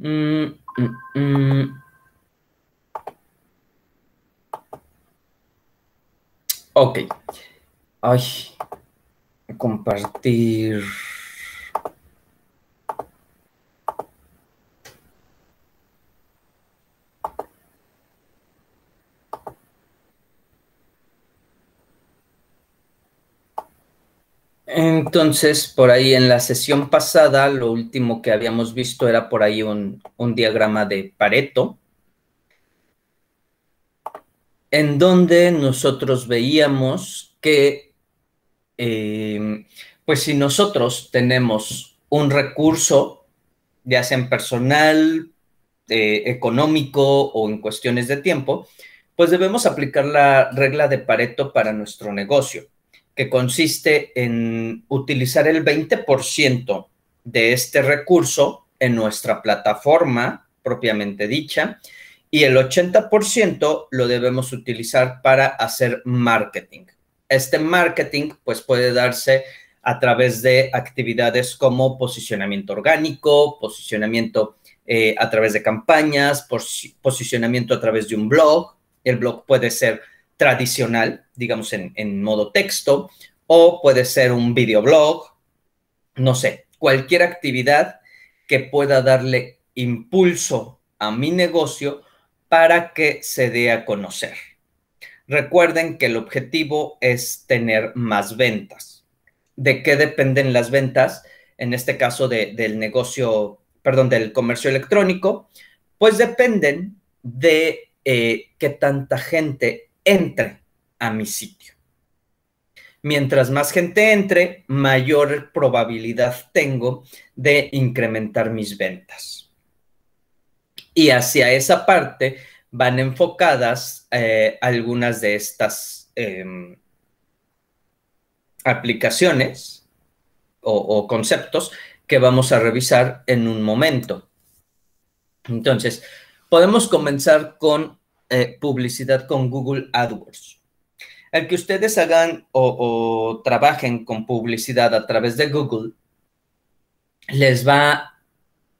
Mm, mm, mm, Ok. Ay, compartir. Entonces, por ahí en la sesión pasada, lo último que habíamos visto era por ahí un, diagrama de Pareto, en donde nosotros veíamos que, eh, pues si nosotros tenemos un recurso, ya sea en personal, eh, económico o en cuestiones de tiempo, pues debemos aplicar la regla de Pareto para nuestro negocio que consiste en utilizar el 20% de este recurso en nuestra plataforma propiamente dicha y el 80% lo debemos utilizar para hacer marketing. Este marketing pues puede darse a través de actividades como posicionamiento orgánico, posicionamiento eh, a través de campañas, posicionamiento a través de un blog. El blog puede ser tradicional, digamos en, modo texto, o puede ser un videoblog, no sé, cualquier actividad que pueda darle impulso a mi negocio para que se dé a conocer. Recuerden que el objetivo es tener más ventas. ¿De qué dependen las ventas? En este caso del negocio, perdón, del comercio electrónico, pues dependen de eh, qué tanta gente entre a mi sitio. Mientras más gente entre, mayor probabilidad tengo de incrementar mis ventas. Y hacia esa parte van enfocadas eh, algunas de estas em, aplicaciones o conceptos que vamos a revisar en un momento. Entonces, podemos comenzar con eh, publicidad con Google AdWords. El que ustedes hagan o trabajen con publicidad a través de Google les va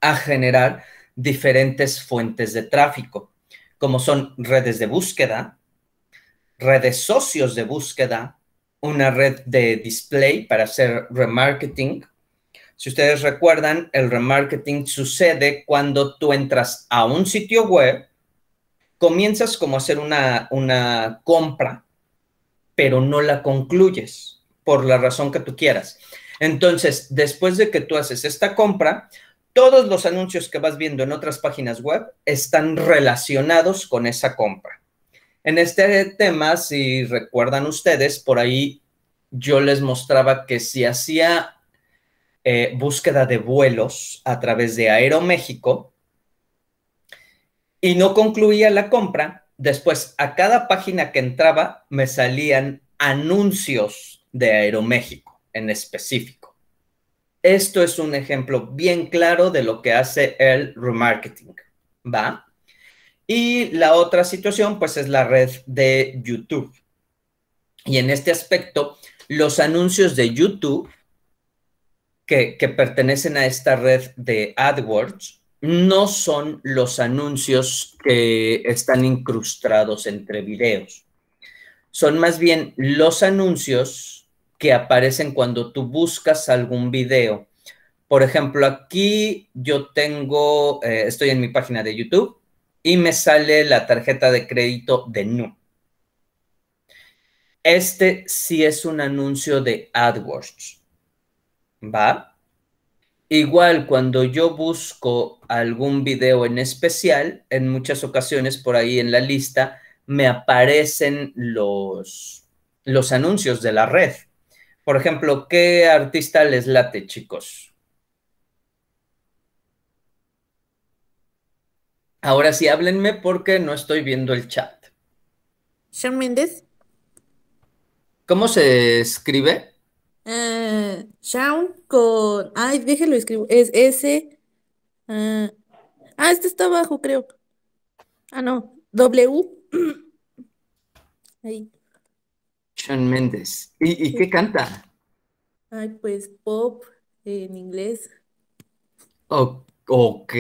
a generar diferentes fuentes de tráfico, como son redes de búsqueda, redes socios de búsqueda, una red de display para hacer remarketing. Si ustedes recuerdan, el remarketing sucede cuando tú entras a un sitio web comienzas como hacer una, compra, pero no la concluyes por la razón que tú quieras. Entonces, después de que tú haces esta compra, todos los anuncios que vas viendo en otras páginas web están relacionados con esa compra. En este tema, si recuerdan ustedes, por ahí yo les mostraba que si hacía eh, búsqueda de vuelos a través de Aeroméxico, y no concluía la compra, después a cada página que entraba me salían anuncios de Aeroméxico en específico. Esto es un ejemplo bien claro de lo que hace el remarketing, ¿va? Y la otra situación, pues, es la red de YouTube. Y en este aspecto, los anuncios de YouTube que, que pertenecen a esta red de AdWords no son los anuncios que están incrustados entre videos. Son más bien los anuncios que aparecen cuando tú buscas algún video. Por ejemplo, aquí yo tengo, eh, estoy en mi página de YouTube y me sale la tarjeta de crédito de Nu. Este sí es un anuncio de AdWords. ¿Va? Igual cuando yo busco algún video en especial, en muchas ocasiones por ahí en la lista me aparecen los, los anuncios de la red. Por ejemplo, ¿qué artista les late, chicos? Ahora sí, háblenme porque no estoy viendo el chat. Sean Méndez. ¿Cómo se escribe? Ah, Sean con. Ay, déjelo escribo. Es ese... Ah, ah, este está abajo, creo. Ah, no. W. Ahí. Shawn Mendes. ¿Y, y qué canta? Ay, pues pop en inglés. ok.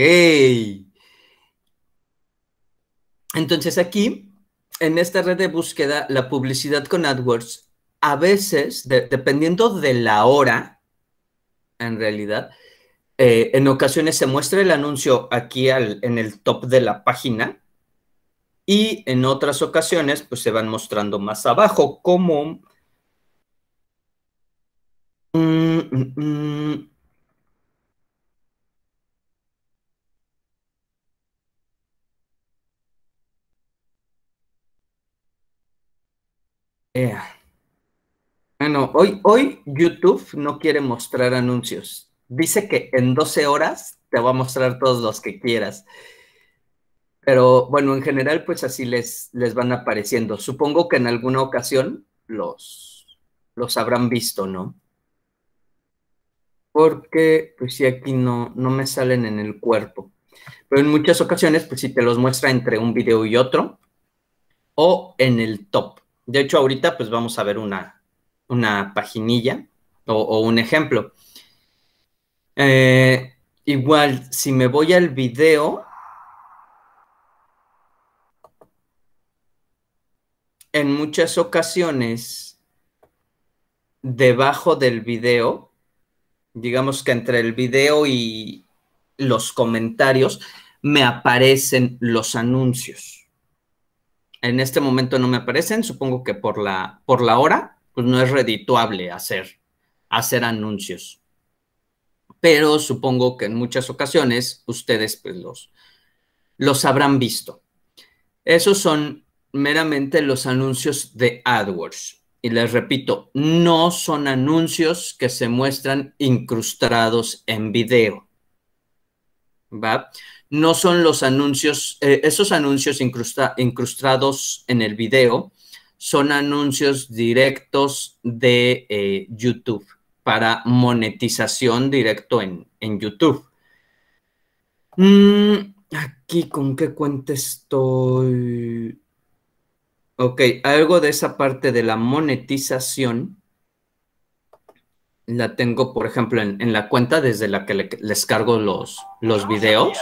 Entonces aquí, en esta red de búsqueda, la publicidad con AdWords a veces, dependiendo de la hora, en realidad, eh, en ocasiones se muestra el anuncio aquí en el top de la página y en otras ocasiones pues se van mostrando más abajo como... Mm, mm, mm. Eh, bueno, ah, hoy, hoy YouTube no quiere mostrar anuncios. Dice que en 12 horas te va a mostrar todos los que quieras. Pero bueno, en general, pues así les, les van apareciendo. Supongo que en alguna ocasión los, los habrán visto, ¿no? Porque, pues sí, aquí no, no me salen en el cuerpo. Pero en muchas ocasiones, pues sí te los muestra entre un video y otro o en el top. De hecho, ahorita, pues vamos a ver una, una paginilla o, un ejemplo. Eh, igual, si me voy al video, en muchas ocasiones, debajo del video, digamos que entre el video y los comentarios, me aparecen los anuncios. En este momento no me aparecen, supongo que por la, por la hora, pues no es redituable hacer, hacer anuncios. Pero supongo que en muchas ocasiones ustedes pues, los, los habrán visto. Esos son meramente los anuncios de AdWords. Y les repito, no son anuncios que se muestran incrustados en video. No son los anuncios, eh, esos anuncios incrustados en el video son anuncios directos de eh, YouTube para monetización directo en, YouTube. Mm, aquí, ¿con qué cuenta estoy? Ok, algo de esa parte de la monetización la tengo, por ejemplo, en, la cuenta desde la que les cargo los, los videos.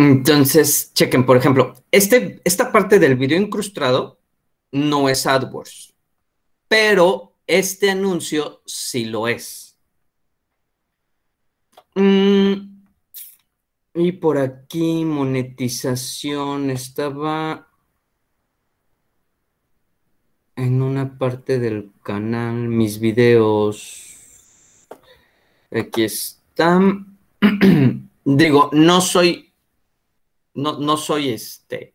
Entonces, chequen, por ejemplo, este, esta parte del video incrustado no es AdWords, pero este anuncio sí lo es. Mm, y por aquí, monetización estaba en una parte del canal, mis videos. Aquí están. Digo, no soy no, no soy este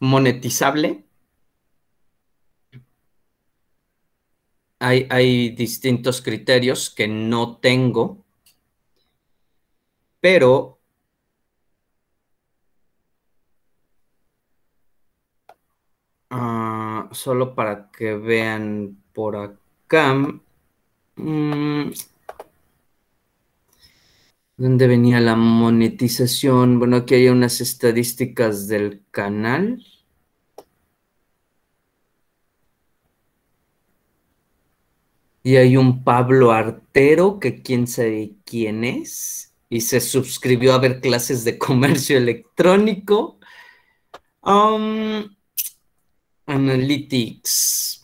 monetizable. Hay, distintos criterios que no tengo, pero ah, solo para que vean por acá. Mm, ¿Dónde venía la monetización? Bueno, aquí hay unas estadísticas del canal. Y hay un Pablo Artero, que quién sabe quién es, y se suscribió a ver clases de comercio electrónico. Um, analytics.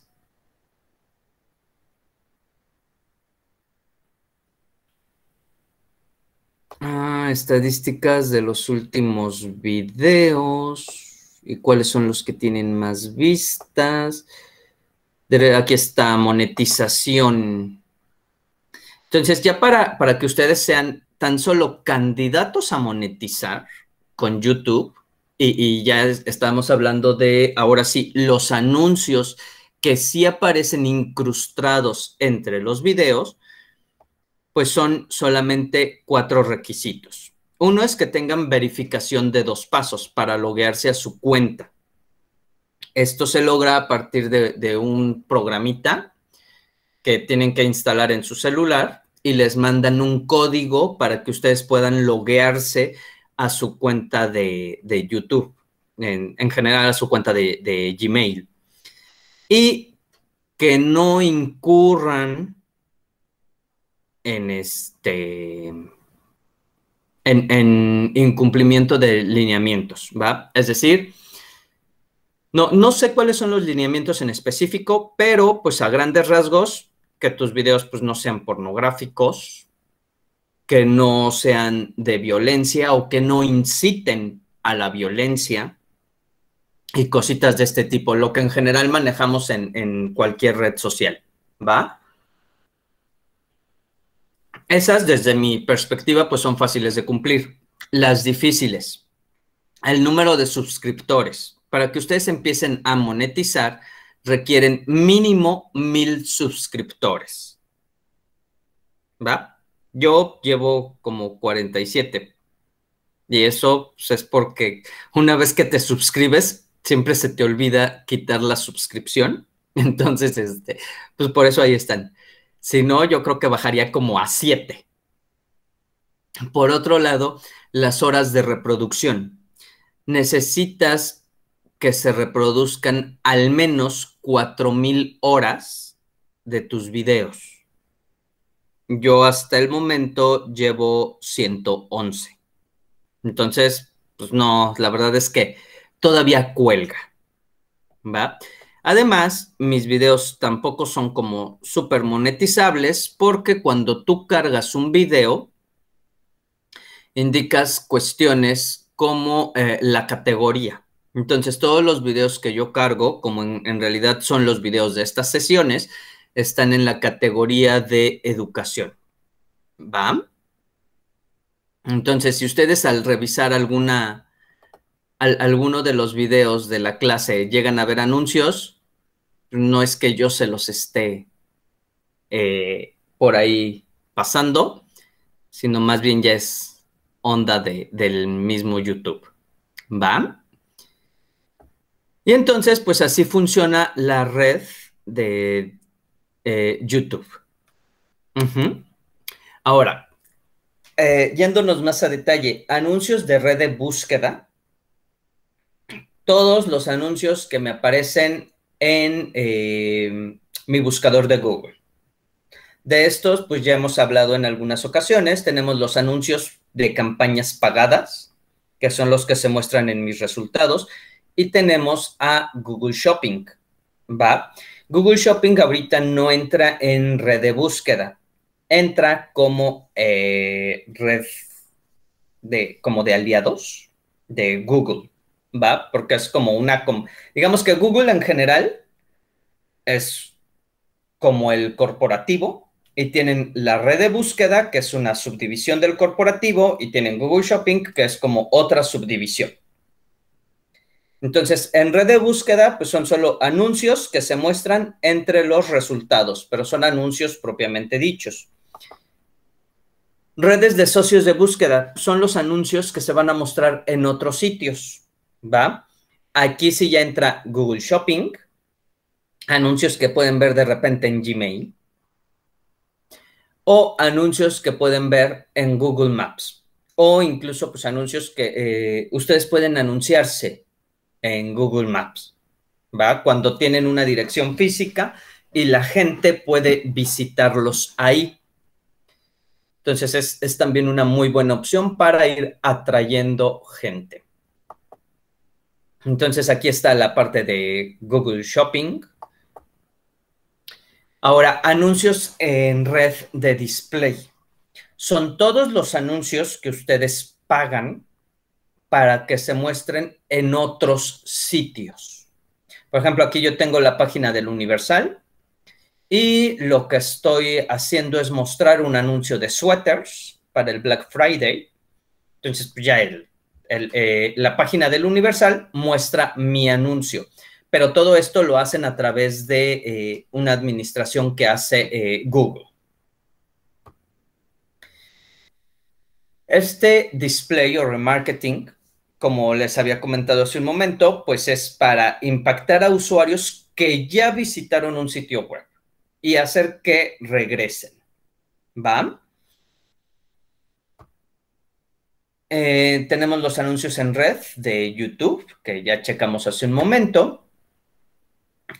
Ah, estadísticas de los últimos videos y cuáles son los que tienen más vistas. De, aquí está, monetización. Entonces, ya para, para que ustedes sean tan solo candidatos a monetizar con YouTube, y, y, ya estamos hablando de, ahora sí, los anuncios que sí aparecen incrustados entre los videos, pues son solamente cuatro requisitos. Uno es que tengan verificación de dos pasos para loguearse a su cuenta. Esto se logra a partir de, un programita que tienen que instalar en su celular y les mandan un código para que ustedes puedan loguearse a su cuenta de, YouTube, en, general a su cuenta de, de Gmail. Y que no incurran en este en, incumplimiento de lineamientos, ¿va? Es decir, no, no sé cuáles son los lineamientos en específico, pero pues a grandes rasgos, que tus videos pues no sean pornográficos, que no sean de violencia o que no inciten a la violencia y cositas de este tipo, lo que en general manejamos en, en cualquier red social, ¿va? Esas, desde mi perspectiva, pues son fáciles de cumplir. Las difíciles, el número de suscriptores. Para que ustedes empiecen a monetizar, requieren mínimo mil suscriptores. ¿Va? Yo llevo como 47. Y eso pues, es porque una vez que te suscribes, siempre se te olvida quitar la suscripción. Entonces, este, pues por eso ahí están. Si no, yo creo que bajaría como a 7. Por otro lado, las horas de reproducción. Necesitas que se reproduzcan al menos 4.000 horas de tus videos. Yo hasta el momento llevo 111. Entonces, pues no, la verdad es que todavía cuelga. ¿Va? Además, mis videos tampoco son como súper monetizables porque cuando tú cargas un video, indicas cuestiones como eh, la categoría. Entonces, todos los videos que yo cargo, como en, en realidad son los videos de estas sesiones, están en la categoría de educación. ¿Va? Entonces, si ustedes al revisar alguna al, alguno de los videos de la clase llegan a ver anuncios, no es que yo se los esté eh, por ahí pasando, sino más bien ya es onda del mismo YouTube. ¿Va? Y entonces, pues así funciona la red de eh, YouTube. Ahora, eh, yéndonos más a detalle, anuncios de red de búsqueda todos los anuncios que me aparecen en eh, mi buscador de Google. De estos, pues ya hemos hablado en algunas ocasiones. Tenemos los anuncios de campañas pagadas, que son los que se muestran en mis resultados, y tenemos a Google Shopping. ¿Va? Google Shopping ahorita no entra en red de búsqueda, entra como eh, red de, como de aliados de Google va, porque es como una, digamos que Google en general es como el corporativo y tienen la red de búsqueda, que es una subdivisión del corporativo, y tienen Google Shopping, que es como otra subdivisión. Entonces, en red de búsqueda, pues son solo anuncios que se muestran entre los resultados, pero son anuncios propiamente dichos. Redes de socios de búsqueda son los anuncios que se van a mostrar en otros sitios. ¿va? Aquí sí ya entra Google Shopping, anuncios que pueden ver de repente en Gmail o anuncios que pueden ver en Google Maps o incluso pues anuncios que eh, ustedes pueden anunciarse en Google Maps, ¿va? Cuando tienen una dirección física y la gente puede visitarlos ahí. Entonces es también una muy buena opción para ir atrayendo gente. Entonces aquí está la parte de Google Shopping. Ahora, anuncios en red de display. Son todos los anuncios que ustedes pagan para que se muestren en otros sitios. Por ejemplo, aquí yo tengo la página del Universal y lo que estoy haciendo es mostrar un anuncio de suéteres para el Black Friday. Entonces, pues, ya el eh, la página del Universal muestra mi anuncio. Pero todo esto lo hacen a través de eh, una administración que hace eh, Google. Este display o remarketing, como les había comentado hace un momento, pues es para impactar a usuarios que ya visitaron un sitio web y hacer que regresen. ¿Va? Eh, tenemos los anuncios en red de YouTube, que ya checamos hace un momento.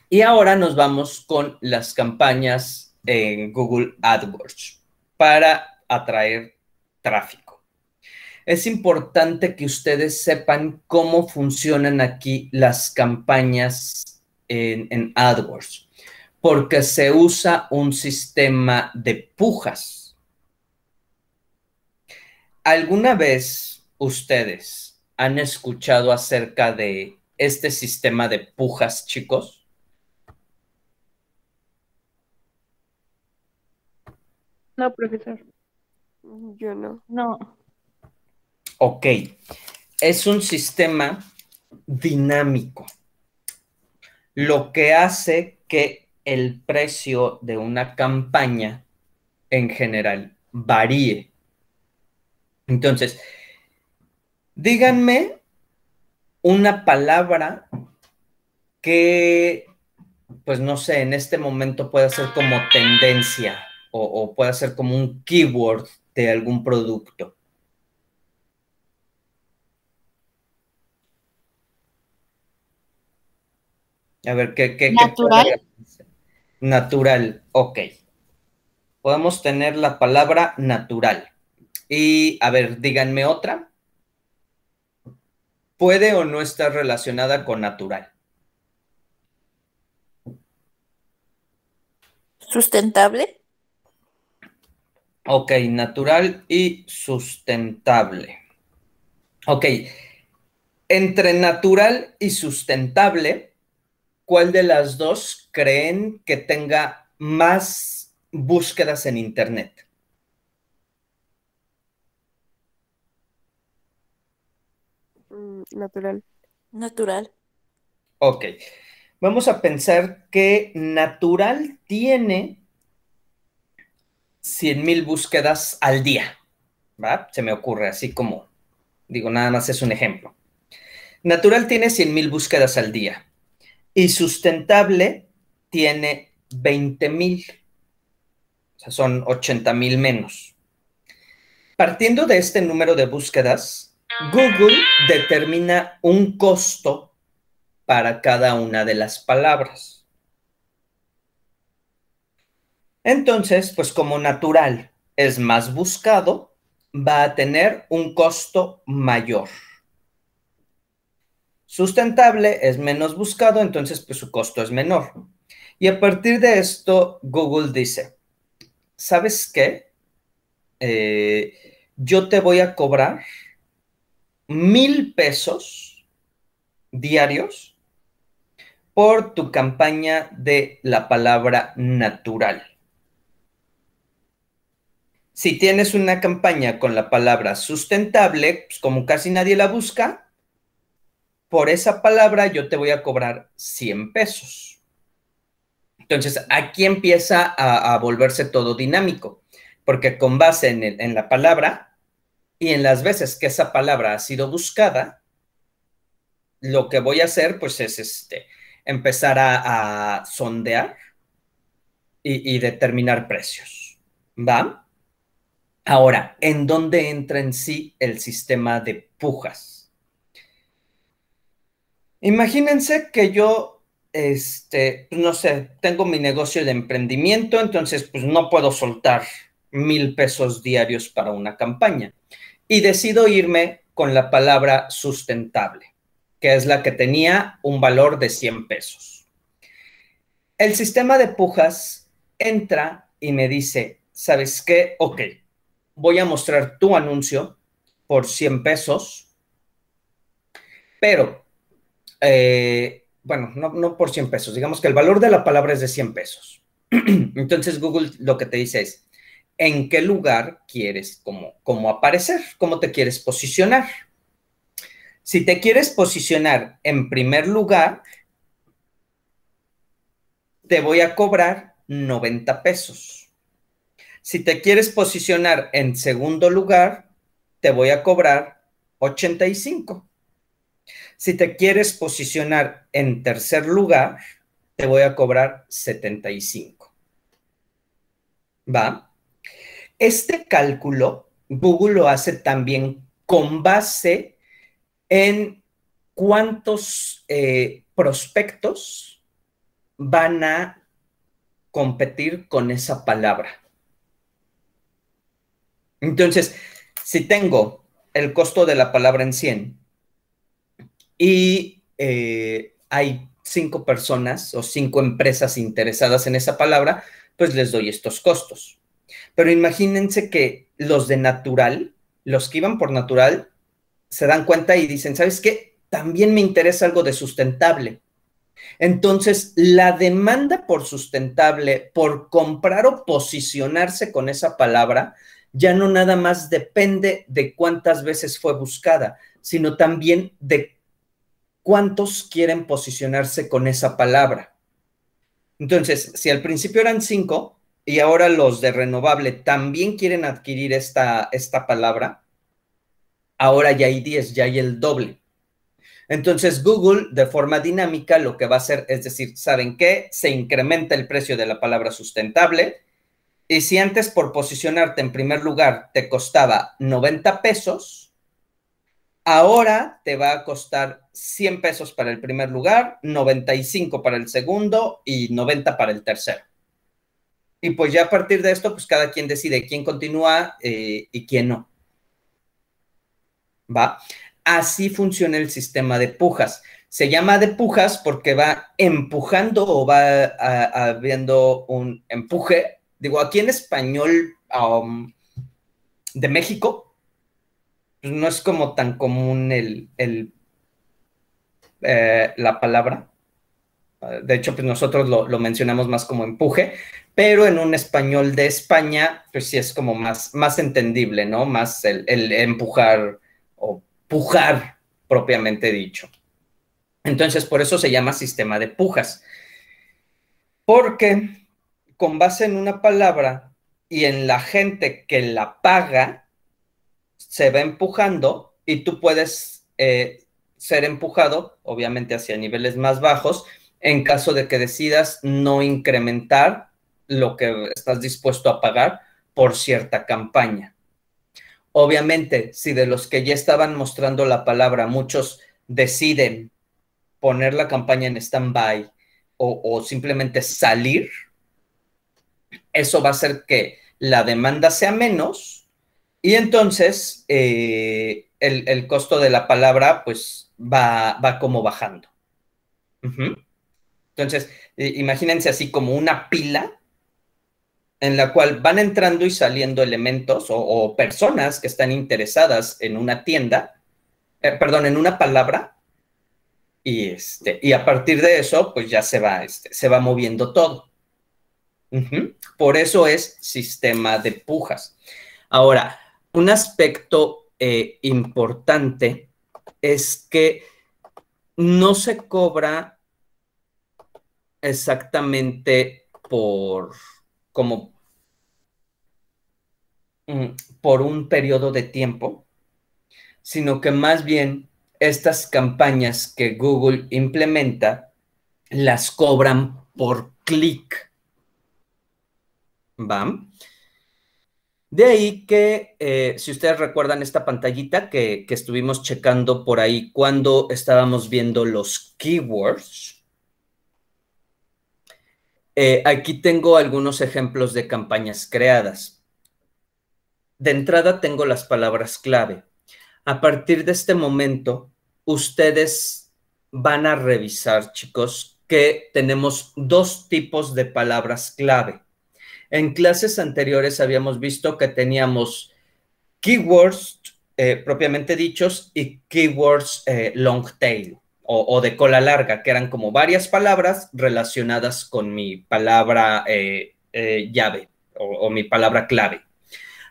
Y ahora nos vamos con las campañas en Google AdWords para atraer tráfico. Es importante que ustedes sepan cómo funcionan aquí las campañas en AdWords, porque se usa un sistema de pujas ¿Alguna vez ustedes han escuchado acerca de este sistema de pujas, chicos? No, profesor. Yo no. No. Ok. Es un sistema dinámico, lo que hace que el precio de una campaña en general varíe entonces, díganme una palabra que, pues no sé, en este momento pueda ser como tendencia o, pueda ser como un keyword de algún producto. A ver, ¿qué? qué Natural. natural, ok. Podemos tener la palabra natural. Y a ver, díganme otra. ¿Puede o no estar relacionada con natural? ¿Sustentable? Ok, natural y sustentable. Ok, entre natural y sustentable, ¿cuál de las dos creen que tenga más búsquedas en Internet? natural. Natural. Ok. Vamos a pensar que natural tiene 100.000 búsquedas al día. ¿va? Se me ocurre así como, digo, nada más es un ejemplo. Natural tiene 100.000 búsquedas al día y sustentable tiene 20.000. O sea, son 80.000 menos. Partiendo de este número de búsquedas, Google determina un costo para cada una de las palabras. Entonces, pues como natural es más buscado, va a tener un costo mayor. Sustentable es menos buscado, entonces pues su costo es menor. Y a partir de esto, Google dice, ¿sabes qué? Eh, yo te voy a cobrar mil pesos diarios por tu campaña de la palabra natural. Si tienes una campaña con la palabra sustentable, pues como casi nadie la busca, por esa palabra yo te voy a cobrar 100 pesos. Entonces, aquí empieza a, volverse todo dinámico, porque con base en la palabra, y en las veces que esa palabra ha sido buscada, lo que voy a hacer pues es este, empezar a, sondear y, y, determinar precios. ¿Va? Ahora, ¿en dónde entra en sí el sistema de pujas? Imagínense que yo, este, pues, no sé, tengo mi negocio de emprendimiento, entonces pues no puedo soltar mil pesos diarios para una campaña y decido irme con la palabra sustentable, que es la que tenía un valor de 100 pesos. El sistema de pujas entra y me dice, ¿sabes qué? Ok, voy a mostrar tu anuncio por 100 pesos, pero, eh, bueno, no, no por 100 pesos, digamos que el valor de la palabra es de 100 pesos. Entonces Google lo que te dice es, en qué lugar quieres como, aparecer, cómo te quieres posicionar. Si te quieres posicionar en primer lugar, te voy a cobrar 90 pesos. Si te quieres posicionar en segundo lugar, te voy a cobrar 85. Si te quieres posicionar en tercer lugar, te voy a cobrar 75. ¿Va? Este cálculo Google lo hace también con base en cuántos eh, prospectos van a competir con esa palabra. Entonces, si tengo el costo de la palabra en 100 y eh, hay cinco personas o cinco empresas interesadas en esa palabra, pues les doy estos costos. Pero imagínense que los de natural, los que iban por natural, se dan cuenta y dicen, ¿sabes qué? También me interesa algo de sustentable. Entonces, la demanda por sustentable, por comprar o posicionarse con esa palabra, ya no nada más depende de cuántas veces fue buscada, sino también de cuántos quieren posicionarse con esa palabra. Entonces, si al principio eran cinco, y ahora los de renovable también quieren adquirir esta, esta palabra, ahora ya hay 10, ya hay el doble. Entonces Google de forma dinámica lo que va a hacer es decir, ¿saben qué? Se incrementa el precio de la palabra sustentable y si antes por posicionarte en primer lugar te costaba 90 pesos, ahora te va a costar 100 pesos para el primer lugar, 95 para el segundo y 90 para el tercero. Y pues ya a partir de esto, pues cada quien decide quién continúa eh, y quién no. ¿Va? Así funciona el sistema de pujas. Se llama de pujas porque va empujando o va habiendo un empuje. Digo, aquí en español um, de México, pues no es como tan común el, eh, la palabra de hecho, pues nosotros lo, mencionamos más como empuje, pero en un español de España, pues sí es como más, más entendible, ¿no? Más el, empujar o pujar propiamente dicho. Entonces, por eso se llama sistema de pujas. Porque con base en una palabra y en la gente que la paga, se va empujando y tú puedes eh, ser empujado, obviamente hacia niveles más bajos, en caso de que decidas no incrementar lo que estás dispuesto a pagar por cierta campaña. Obviamente, si de los que ya estaban mostrando la palabra, muchos deciden poner la campaña en stand-by o, simplemente salir, eso va a hacer que la demanda sea menos y entonces eh, el, costo de la palabra pues va, como bajando. Entonces, eh, imagínense así como una pila en la cual van entrando y saliendo elementos o, personas que están interesadas en una tienda, eh, perdón, en una palabra, y, este, y a partir de eso, pues ya se va, este, se va moviendo todo. Por eso es sistema de pujas. Ahora, un aspecto eh, importante es que no se cobra exactamente por como mm, por un periodo de tiempo, sino que más bien estas campañas que Google implementa las cobran por clic. ¿Bam? De ahí que, eh, si ustedes recuerdan esta pantallita que, que estuvimos checando por ahí cuando estábamos viendo los keywords, eh, aquí tengo algunos ejemplos de campañas creadas. De entrada tengo las palabras clave. A partir de este momento, ustedes van a revisar, chicos, que tenemos dos tipos de palabras clave. En clases anteriores habíamos visto que teníamos keywords eh, propiamente dichos y keywords eh, long tail o, de cola larga, que eran como varias palabras relacionadas con mi palabra eh, eh, llave o mi palabra clave.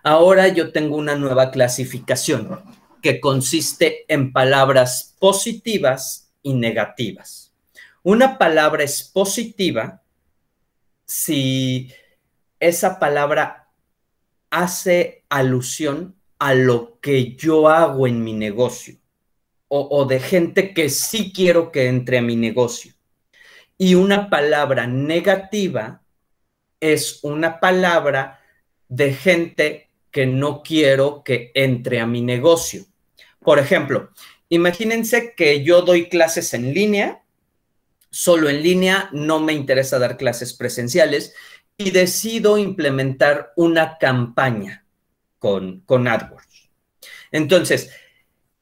Ahora yo tengo una nueva clasificación que consiste en palabras positivas y negativas. Una palabra es positiva si esa palabra hace alusión a lo que yo hago en mi negocio o, de gente que sí quiero que entre a mi negocio. Y una palabra negativa es una palabra de gente que no quiero que entre a mi negocio. Por ejemplo, imagínense que yo doy clases en línea, solo en línea, no me interesa dar clases presenciales y decido implementar una campaña con, con AdWords. Entonces,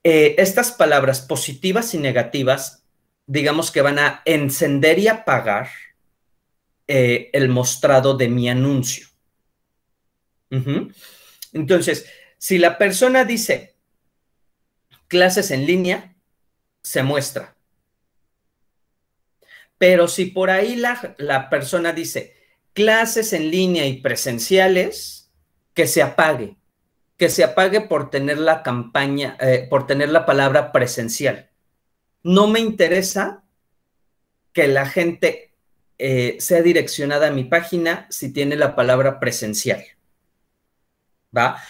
eh, estas palabras positivas y negativas, digamos que van a encender y apagar eh, el mostrado de mi anuncio. Entonces, si la persona dice clases en línea, se muestra. Pero si por ahí la, la persona dice clases en línea y presenciales, que se apague que se apague por tener la campaña, eh, por tener la palabra presencial. No me interesa que la gente eh, sea direccionada a mi página si tiene la palabra presencial. ¿Va?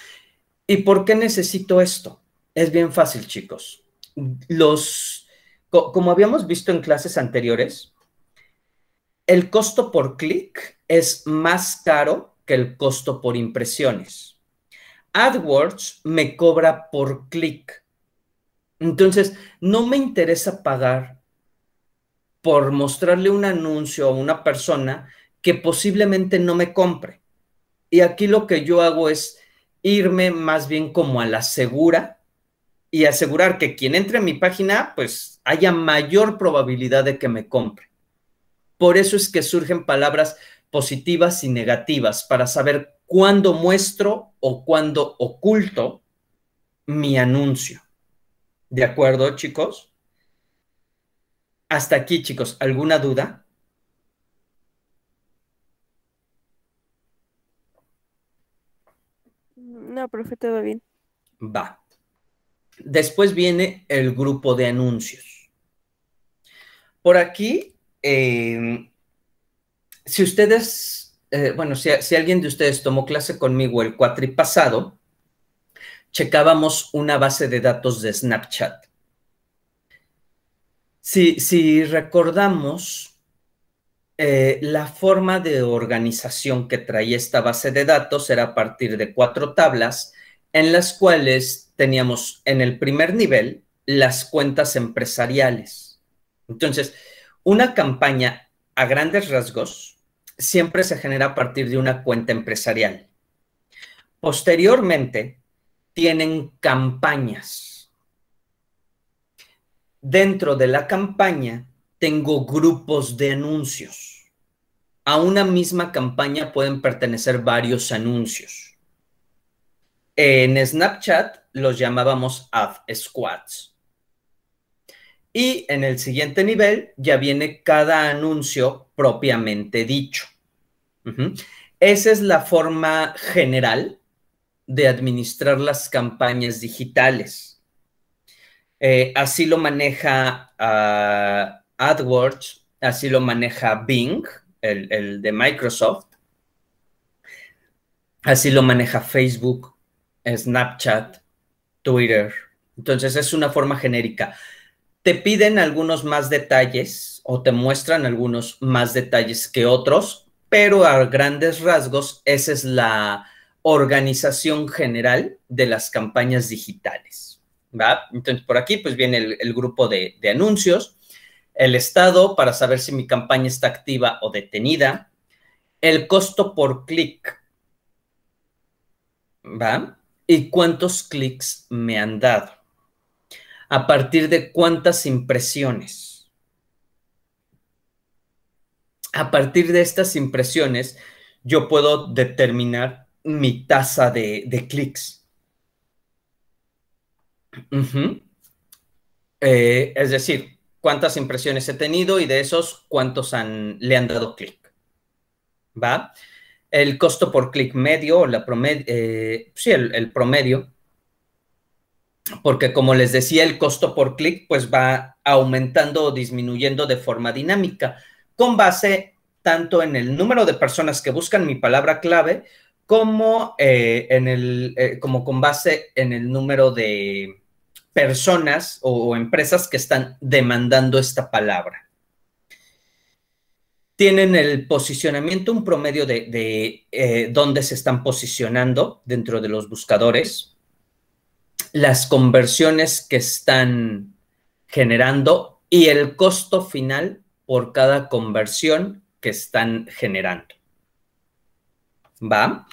¿Y por qué necesito esto? Es bien fácil, chicos. Los, como habíamos visto en clases anteriores, el costo por clic es más caro que el costo por impresiones. AdWords me cobra por clic. Entonces, no me interesa pagar por mostrarle un anuncio a una persona que posiblemente no me compre. Y aquí lo que yo hago es irme más bien como a la segura y asegurar que quien entre en mi página, pues haya mayor probabilidad de que me compre. Por eso es que surgen palabras positivas y negativas para saber cuándo muestro o cuándo oculto mi anuncio. ¿De acuerdo, chicos? Hasta aquí, chicos, ¿alguna duda? No, profe, todo bien. Va. Después viene el grupo de anuncios. Por aquí eh, si ustedes, eh, bueno, si, alguien de ustedes tomó clase conmigo el cuatri pasado, checábamos una base de datos de Snapchat. Si, recordamos eh, la forma de organización que traía esta base de datos era a partir de cuatro tablas en las cuales teníamos en el primer nivel las cuentas empresariales. Entonces, una campaña a grandes rasgos siempre se genera a partir de una cuenta empresarial. Posteriormente, tienen campañas. Dentro de la campaña, tengo grupos de anuncios. A una misma campaña pueden pertenecer varios anuncios. En Snapchat los llamábamos Ad Squads. Y en el siguiente nivel ya viene cada anuncio propiamente dicho. Esa es la forma general de administrar las campañas digitales. Eh, así lo maneja ah, AdWords, así lo maneja Bing, el, el, de Microsoft, así lo maneja Facebook, Snapchat, Twitter. Entonces es una forma genérica te piden algunos más detalles o te muestran algunos más detalles que otros, pero a grandes rasgos esa es la organización general de las campañas digitales. ¿va? Entonces, por aquí pues viene el, grupo de, de anuncios, el estado para saber si mi campaña está activa o detenida, el costo por clic, ¿va? Y cuántos clics me han dado a partir de cuántas impresiones. A partir de estas impresiones, yo puedo determinar mi tasa de, clics. Eh, es decir, cuántas impresiones he tenido y de esos cuántos han, le han dado clic. ¿Va? El costo por clic medio, la eh, sí, el promedio porque como les decía, el costo por clic pues va aumentando o disminuyendo de forma dinámica, con base tanto en el número de personas que buscan mi palabra clave, como, eh, eh, como con base en el número de personas o, empresas que están demandando esta palabra. Tienen el posicionamiento, un promedio de, eh, dónde se están posicionando dentro de los buscadores las conversiones que están generando y el costo final por cada conversión que están generando. ¿Va?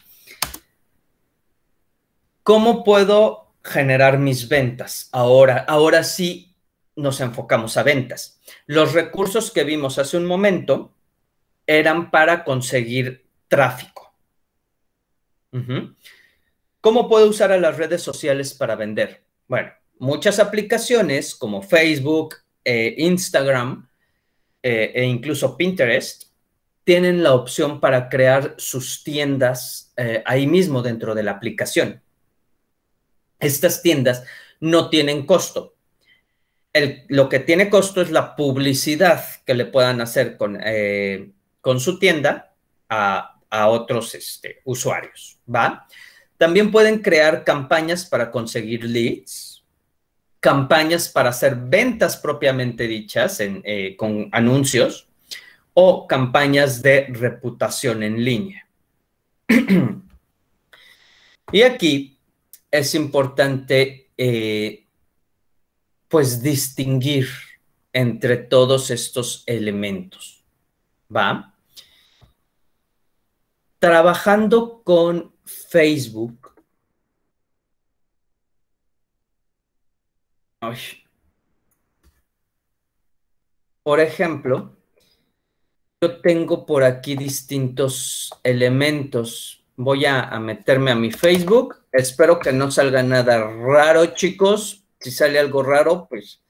¿Cómo puedo generar mis ventas? Ahora, ahora sí nos enfocamos a ventas. Los recursos que vimos hace un momento eran para conseguir tráfico. ¿Cómo puedo usar a las redes sociales para vender? Bueno, muchas aplicaciones como Facebook, eh, Instagram eh, e incluso Pinterest tienen la opción para crear sus tiendas eh, ahí mismo dentro de la aplicación. Estas tiendas no tienen costo. lo que tiene costo es la publicidad que le puedan hacer con, con su tienda a, otros este, usuarios, ¿va? También pueden crear campañas para conseguir leads, campañas para hacer ventas propiamente dichas eh, con anuncios o campañas de reputación en línea. y aquí es importante eh, pues distinguir entre todos estos elementos. ¿Va? Trabajando con Facebook. Por ejemplo, yo tengo por aquí distintos elementos. Voy a, meterme a mi Facebook. Espero que no salga nada raro, chicos. Si sale algo raro, pues,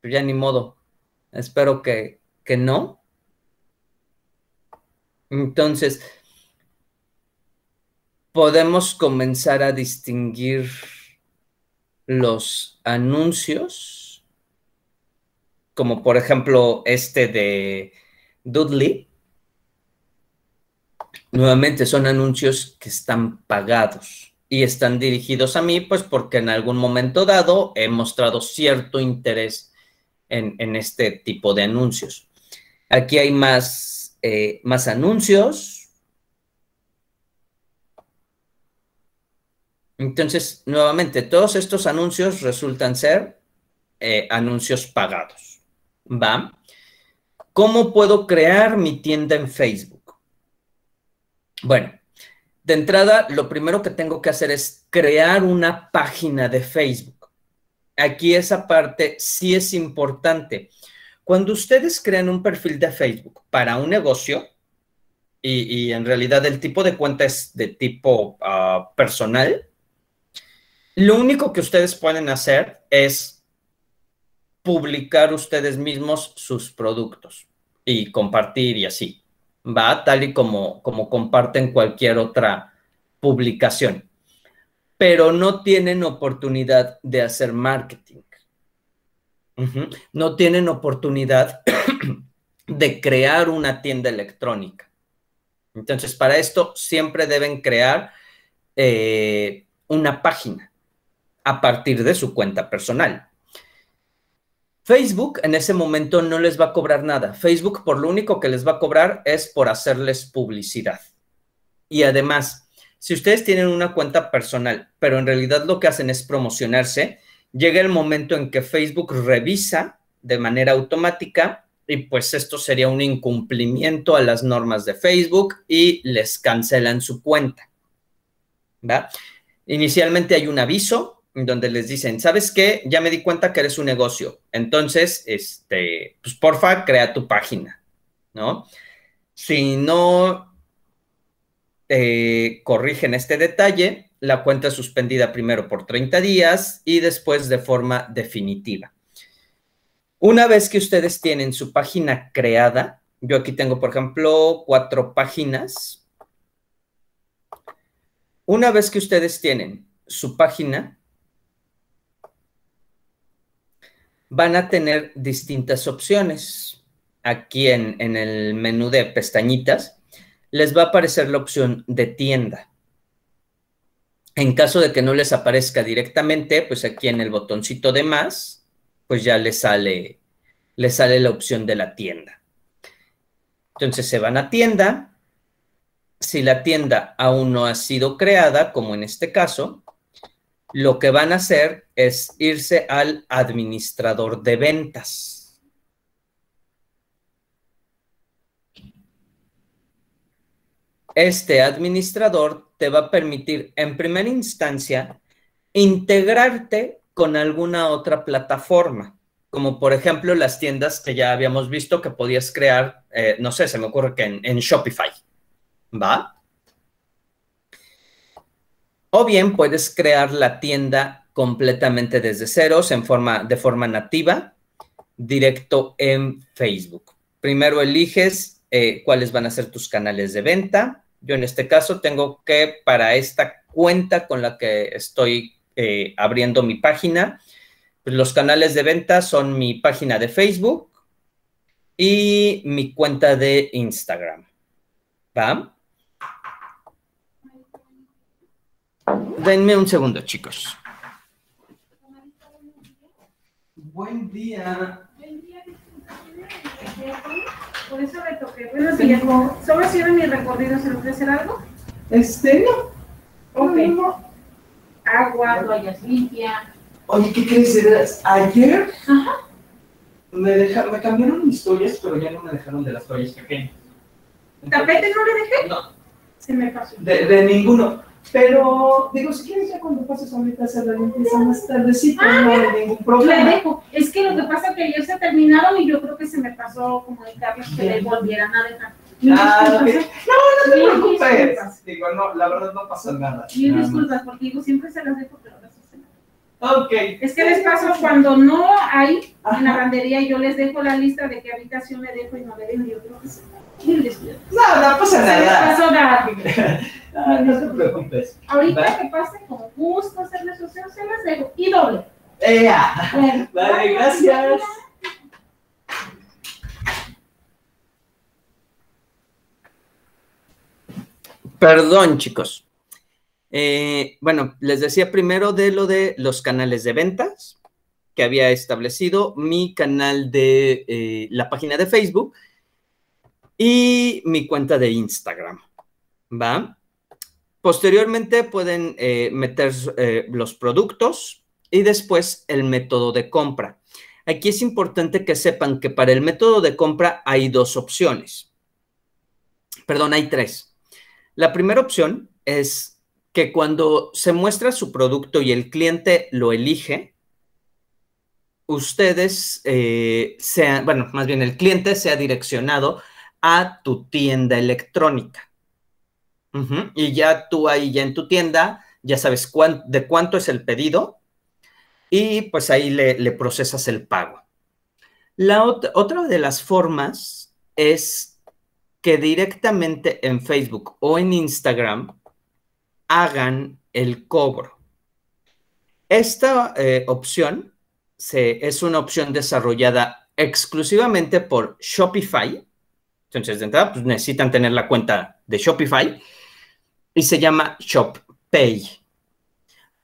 pues ya ni modo. Espero que, que no. Entonces, podemos comenzar a distinguir los anuncios, como por ejemplo este de Dudley. Nuevamente son anuncios que están pagados y están dirigidos a mí, pues porque en algún momento dado he mostrado cierto interés en, este tipo de anuncios. Aquí hay más, eh, más anuncios, Entonces, nuevamente, todos estos anuncios resultan ser eh, anuncios pagados. ¿Va? ¿Cómo puedo crear mi tienda en Facebook? Bueno, de entrada, lo primero que tengo que hacer es crear una página de Facebook. Aquí esa parte sí es importante. Cuando ustedes crean un perfil de Facebook para un negocio, y, en realidad el tipo de cuenta es de tipo ah, personal, lo único que ustedes pueden hacer es publicar ustedes mismos sus productos y compartir y así. Va tal y como, como comparten cualquier otra publicación. Pero no tienen oportunidad de hacer marketing. No tienen oportunidad de crear una tienda electrónica. Entonces, para esto siempre deben crear eh, una página a partir de su cuenta personal. Facebook en ese momento no les va a cobrar nada. Facebook por lo único que les va a cobrar es por hacerles publicidad. Y además, si ustedes tienen una cuenta personal, pero en realidad lo que hacen es promocionarse, llega el momento en que Facebook revisa de manera automática y pues esto sería un incumplimiento a las normas de Facebook y les cancelan su cuenta. Inicialmente hay un aviso, donde les dicen, ¿sabes qué? Ya me di cuenta que eres un negocio. Entonces, este, pues porfa, crea tu página, ¿no? Si no eh, corrigen este detalle, la cuenta es suspendida primero por 30 días y después de forma definitiva. Una vez que ustedes tienen su página creada, yo aquí tengo, por ejemplo, cuatro páginas. Una vez que ustedes tienen su página, van a tener distintas opciones. Aquí en, en el menú de pestañitas les va a aparecer la opción de tienda. En caso de que no les aparezca directamente, pues aquí en el botoncito de más, pues ya le sale, les sale la opción de la tienda. Entonces se van a tienda. Si la tienda aún no ha sido creada, como en este caso, lo que van a hacer es irse al administrador de ventas. Este administrador te va a permitir en primera instancia integrarte con alguna otra plataforma, como por ejemplo las tiendas que ya habíamos visto que podías crear, eh, no sé, se me ocurre que en, Shopify, ¿va? O bien puedes crear la tienda completamente desde ceros en forma, de forma nativa, directo en Facebook. Primero eliges eh, cuáles van a ser tus canales de venta. Yo en este caso tengo que para esta cuenta con la que estoy eh, abriendo mi página, pues los canales de venta son mi página de Facebook y mi cuenta de Instagram. ¿Va? Denme un segundo, chicos. Buen día. Por eso toqué. Buenos sí. días. ¿Solo sirve mi recorrido? ¿Se puede hacer algo? Este, no. Ok. mismo? Agua, toallas limpias. Oye, ¿qué crees? Ayer Ajá. Me, dejaron, me cambiaron mis toallas, pero ya no me dejaron de las toallas pequeñas. ¿Tapete no le dejé? No. Se me pasó. de ninguno. Pero digo, si quieres ya cuando pases ahorita a hacer la limpieza más tardecito, no hay ah, ningún problema. Dejo. Es que lo que pasa es que ellos se terminaron y yo creo que se me pasó comunicarles que le volvieran a dejar. Ah, ¿eh? No, no te preocupes. Digo, no, la verdad no pasa nada. Y disculpas, porque digo, siempre se las dejo, pero las Ok. Es que les paso cuando no hay en la bandería, yo les dejo la lista de qué habitación me dejo y no le dejo. Yo creo que se no, no pasa nada. Se no, no te preocupes. Ahorita que pase como gusto hacerle las se las dejo. Y doble. Eh, ya. vale, gracias. Perdón, chicos. Eh, bueno, les decía primero de lo de los canales de ventas que había establecido mi canal de eh, la página de Facebook y mi cuenta de Instagram. ¿Va? Posteriormente pueden eh, meter eh, los productos y después el método de compra. Aquí es importante que sepan que para el método de compra hay dos opciones. Perdón, hay tres. La primera opción es que cuando se muestra su producto y el cliente lo elige, ustedes eh, sean, bueno, más bien el cliente sea direccionado a tu tienda electrónica. Y ya tú ahí, ya en tu tienda, ya sabes de cuánto es el pedido y pues ahí le, procesas el pago. La otra de las formas es que directamente en Facebook o en Instagram hagan el cobro. Esta eh, opción se, es una opción desarrollada exclusivamente por Shopify entonces, de entrada, pues necesitan tener la cuenta de Shopify y se llama ShopPay.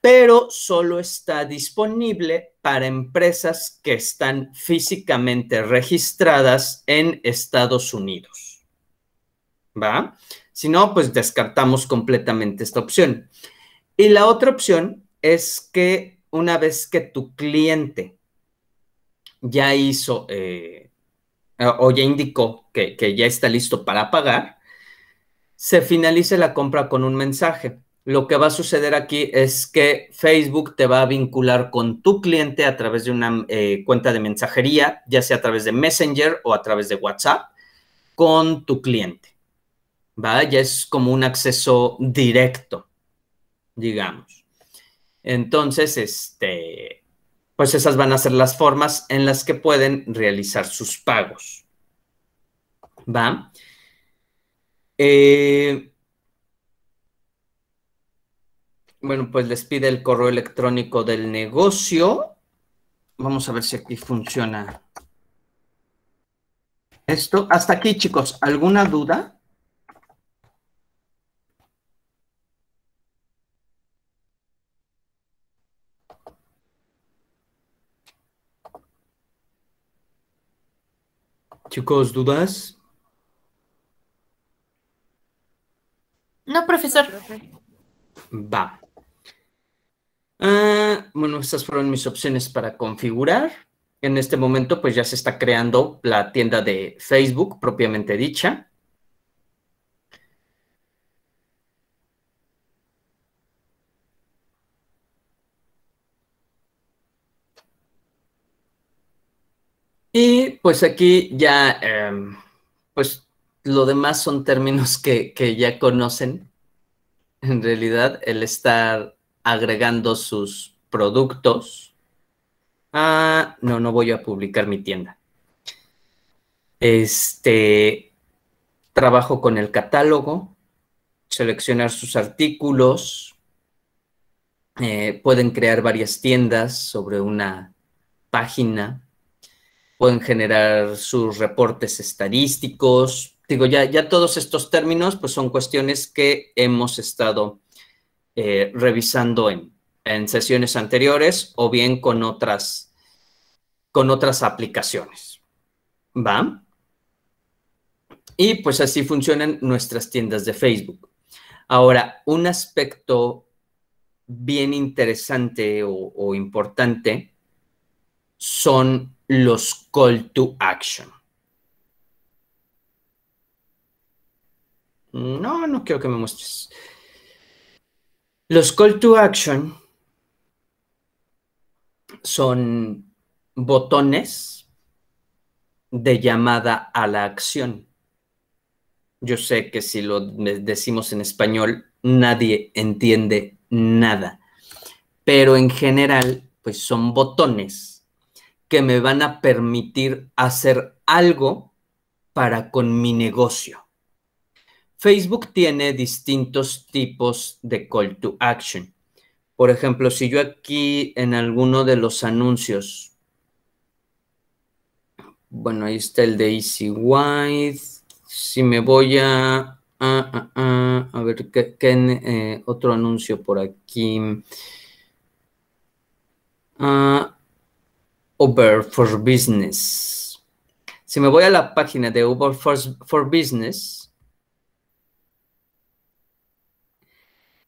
Pero solo está disponible para empresas que están físicamente registradas en Estados Unidos. ¿Va? Si no, pues descartamos completamente esta opción. Y la otra opción es que una vez que tu cliente ya hizo eh, Ah, o ya indicó que, ya está listo para pagar, se finalice la compra con un mensaje. Lo que va a suceder aquí es que Facebook te va a vincular con tu cliente a través de una eh, cuenta de mensajería, ya sea a través de Messenger o a través de WhatsApp, con tu cliente. ¿Va? Ya es como un acceso directo, digamos. Entonces, este, pues esas van a ser las formas en las que pueden realizar sus pagos. ¿Va? Eh, bueno, pues les pide el correo electrónico del negocio. Vamos a ver si aquí funciona esto. Hasta aquí, chicos, ¿alguna duda? Chicos, ¿dudas? No, profesor. Va. Ah, bueno, estas fueron mis opciones para configurar. En este momento, pues ya se está creando la tienda de Facebook propiamente dicha. pues aquí ya, em, pues lo demás son términos que, ya conocen. En realidad, el estar agregando sus productos. Ah, no, no voy a publicar mi tienda. Este, trabajo con el catálogo, seleccionar sus artículos. Eh, pueden crear varias tiendas sobre una página pueden generar sus reportes estadísticos. Digo, ya, ya todos estos términos pues son cuestiones que hemos estado eh, revisando en, sesiones anteriores o bien con otras, con otras aplicaciones. ¿Va? Y pues así funcionan nuestras tiendas de Facebook. Ahora, un aspecto bien interesante o importante son los call to action. No, no quiero que me muestres. Los call to action son botones de llamada a la acción. Yo sé que si lo decimos en español, nadie entiende nada, pero en general, pues son botones que me van a permitir hacer algo para con mi negocio. Facebook tiene distintos tipos de call to action. Por ejemplo, si yo aquí en alguno de los anuncios, bueno, ahí está el de Easy White. Si me voy a, a, a, a ver, ¿qué, qué eh, otro anuncio por aquí? Ah, Uber for Business. Si me voy a la página de Uber for, for Business,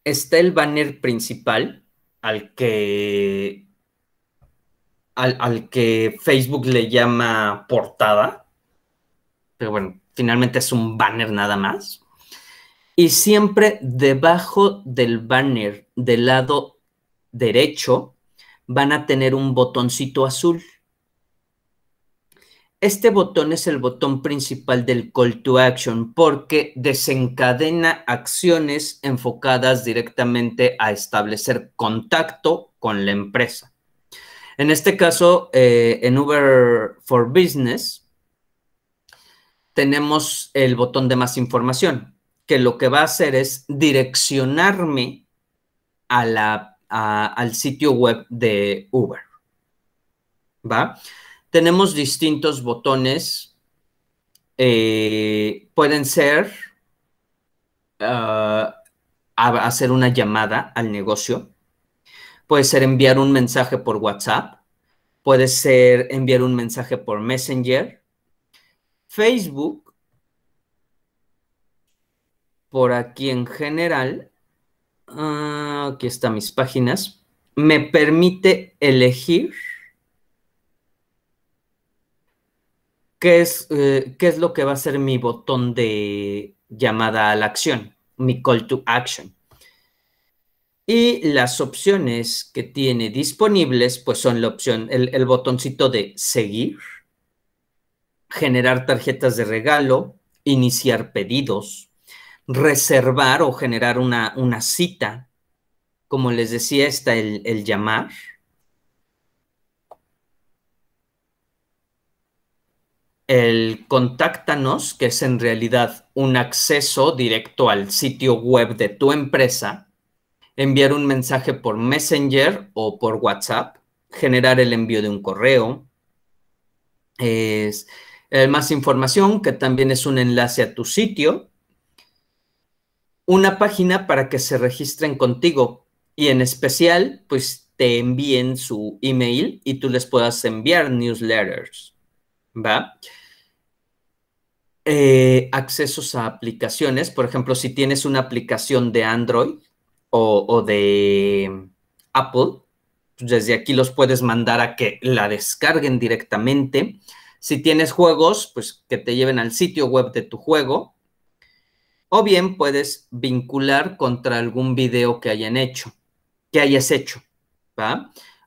está el banner principal al que, al, al que Facebook le llama portada. Pero bueno, finalmente es un banner nada más. Y siempre debajo del banner del lado derecho van a tener un botoncito azul. Este botón es el botón principal del call to action porque desencadena acciones enfocadas directamente a establecer contacto con la empresa. En este caso, eh, en Uber for Business, tenemos el botón de más información, que lo que va a hacer es direccionarme a la al sitio web de Uber. ¿Va? Tenemos distintos botones. Eh, pueden ser ah, hacer una llamada al negocio. Puede ser enviar un mensaje por WhatsApp. Puede ser enviar un mensaje por Messenger. Facebook, por aquí en general, Ah, aquí están mis páginas. Me permite elegir qué es, eh, qué es lo que va a ser mi botón de llamada a la acción, mi call to action. Y las opciones que tiene disponibles, pues son la opción, el, el botoncito de seguir, generar tarjetas de regalo, iniciar pedidos, reservar o generar una, cita. Como les decía, está el, llamar. el contáctanos, que es en realidad un acceso directo al sitio web de tu empresa, enviar un mensaje por Messenger o por WhatsApp, generar el envío de un correo, es, eh, más información, que también es un enlace a tu sitio, una página para que se registren contigo y en especial, pues te envíen su email y tú les puedas enviar newsletters, ¿va? Eh, accesos a aplicaciones, por ejemplo, si tienes una aplicación de Android o, de Apple, pues, desde aquí los puedes mandar a que la descarguen directamente. Si tienes juegos, pues que te lleven al sitio web de tu juego, o bien puedes vincular contra algún video que hayan hecho, que hayas hecho,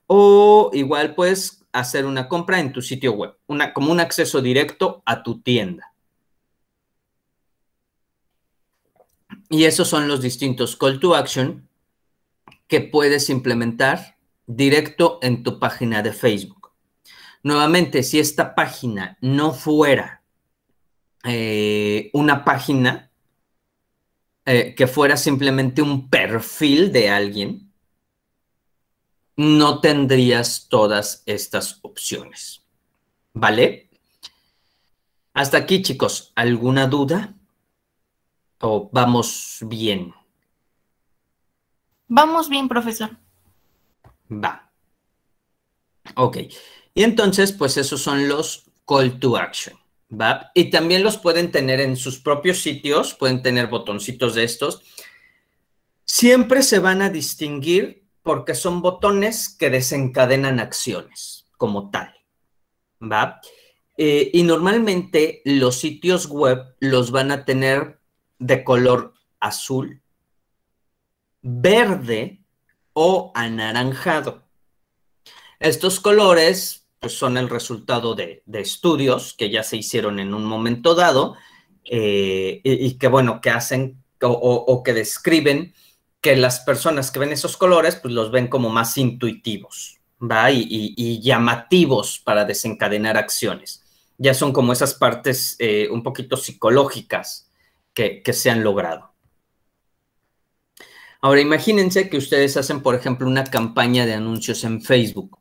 O igual puedes hacer una compra en tu sitio web, una, como un acceso directo a tu tienda. Y esos son los distintos call to action que puedes implementar directo en tu página de Facebook. Nuevamente, si esta página no fuera eh, una página eh, que fuera simplemente un perfil de alguien, no tendrías todas estas opciones. ¿Vale? Hasta aquí, chicos. ¿Alguna duda? ¿O vamos bien? Vamos bien, profesor. Va. Ok. Y entonces, pues esos son los call to action. Y también los pueden tener en sus propios sitios, pueden tener botoncitos de estos. Siempre se van a distinguir porque son botones que desencadenan acciones como tal, ¿va? Eh, y normalmente los sitios web los van a tener de color azul, verde o anaranjado. Estos colores pues, son el resultado de, estudios que ya se hicieron en un momento dado eh, y, que, bueno, que hacen o, que describen que las personas que ven esos colores, pues los ven como más intuitivos, Y, llamativos para desencadenar acciones. Ya son como esas partes eh, un poquito psicológicas que, que se han logrado. Ahora imagínense que ustedes hacen, por ejemplo, una campaña de anuncios en Facebook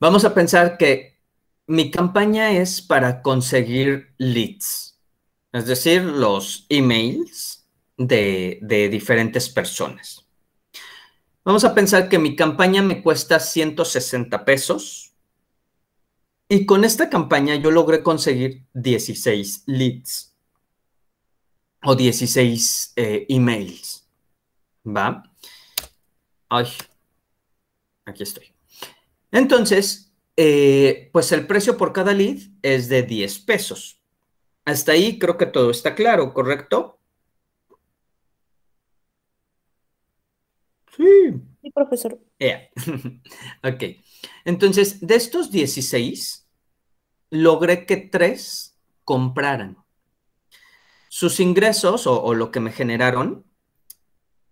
Vamos a pensar que mi campaña es para conseguir leads, es decir, los emails de, diferentes personas. Vamos a pensar que mi campaña me cuesta 160 pesos y con esta campaña yo logré conseguir 16 leads o 16 eh, emails. ¿Va? Ay, aquí estoy. Entonces, eh, pues el precio por cada lead es de 10 pesos. Hasta ahí creo que todo está claro, ¿correcto? Sí. Sí, profesor. Ya. ok. Entonces, de estos 16, logré que 3 compraran. Sus ingresos o, o lo que me generaron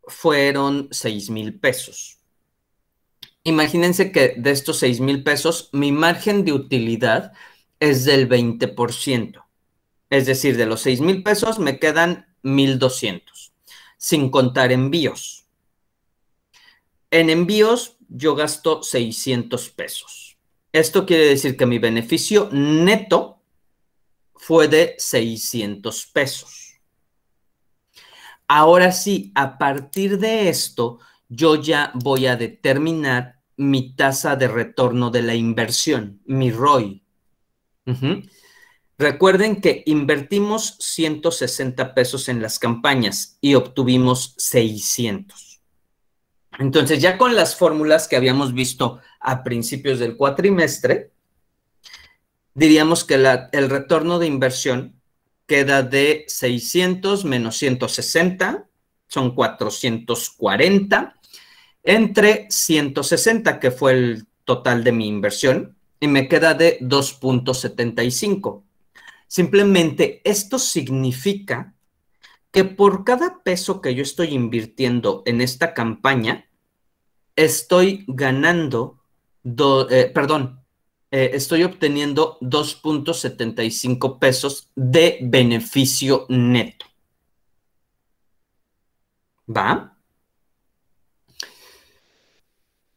fueron 6 mil pesos imagínense que de estos 6 mil pesos, mi margen de utilidad es del 20%. Es decir, de los 6 mil pesos me quedan 1,200, sin contar envíos. En envíos yo gasto 600 pesos. Esto quiere decir que mi beneficio neto fue de 600 pesos. Ahora sí, a partir de esto, yo ya voy a determinar mi tasa de retorno de la inversión, mi ROI. Recuerden que invertimos 160 pesos en las campañas y obtuvimos 600. Entonces, ya con las fórmulas que habíamos visto a principios del cuatrimestre, diríamos que el retorno de inversión queda de 600 menos 160, son 440 entre 160, que fue el total de mi inversión, y me queda de 2.75. Simplemente esto significa que por cada peso que yo estoy invirtiendo en esta campaña, estoy ganando, eh, perdón, eh, estoy obteniendo 2.75 pesos de beneficio neto. ¿Va?